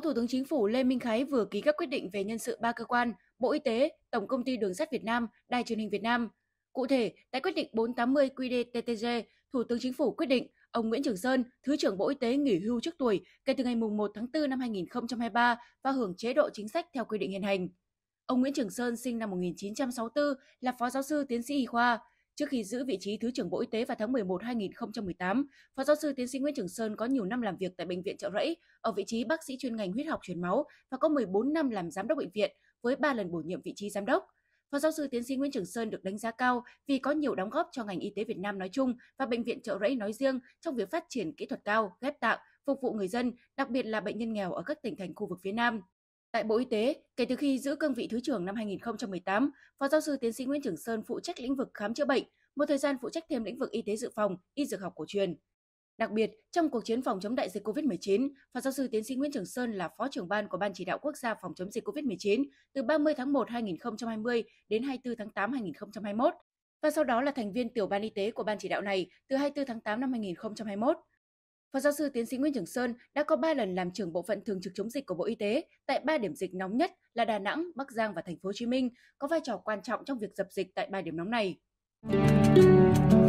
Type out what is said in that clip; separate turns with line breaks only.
Thủ tướng Chính phủ Lê Minh Khái vừa ký các quyết định về nhân sự ba cơ quan, Bộ Y tế, Tổng công ty Đường sắt Việt Nam, Đài truyền hình Việt Nam. Cụ thể, tại quyết định 480 QĐ-TTG, Thủ tướng Chính phủ quyết định ông Nguyễn Trường Sơn, Thứ trưởng Bộ Y tế nghỉ hưu trước tuổi kể từ ngày 1 tháng 4 năm 2023 và hưởng chế độ chính sách theo quy định hiện hành. Ông Nguyễn Trường Sơn sinh năm 1964 là phó giáo sư tiến sĩ y khoa, Trước khi giữ vị trí Thứ trưởng Bộ Y tế vào tháng 11 2018, Phó giáo sư tiến sĩ Nguyễn Trường Sơn có nhiều năm làm việc tại Bệnh viện Trợ Rẫy ở vị trí bác sĩ chuyên ngành huyết học truyền máu và có 14 năm làm giám đốc bệnh viện với 3 lần bổ nhiệm vị trí giám đốc. Phó giáo sư tiến sĩ Nguyễn Trường Sơn được đánh giá cao vì có nhiều đóng góp cho ngành y tế Việt Nam nói chung và bệnh viện Trợ Rẫy nói riêng trong việc phát triển kỹ thuật cao, ghép tạng, phục vụ người dân, đặc biệt là bệnh nhân nghèo ở các tỉnh thành khu vực phía Nam. Tại Bộ Y tế, kể từ khi giữ cương vị Thứ trưởng năm 2018, Phó giáo sư tiến sĩ Nguyễn Trường Sơn phụ trách lĩnh vực khám chữa bệnh, một thời gian phụ trách thêm lĩnh vực y tế dự phòng, y dược học cổ truyền. Đặc biệt, trong cuộc chiến phòng chống đại dịch COVID-19, Phó giáo sư tiến sĩ Nguyễn Trường Sơn là Phó trưởng ban của Ban chỉ đạo quốc gia phòng chống dịch COVID-19 từ 30 tháng 1 2020 đến 24 tháng 8 2021 và sau đó là thành viên tiểu ban y tế của ban chỉ đạo này từ 24 tháng 8 năm 2021. Phó giáo sư tiến sĩ Nguyễn Trường Sơn đã có 3 lần làm trưởng bộ phận thường trực chống dịch của Bộ Y tế tại ba điểm dịch nóng nhất là Đà Nẵng, Bắc Giang và Thành phố Hồ Chí Minh, có vai trò quan trọng trong việc dập dịch tại ba điểm nóng này.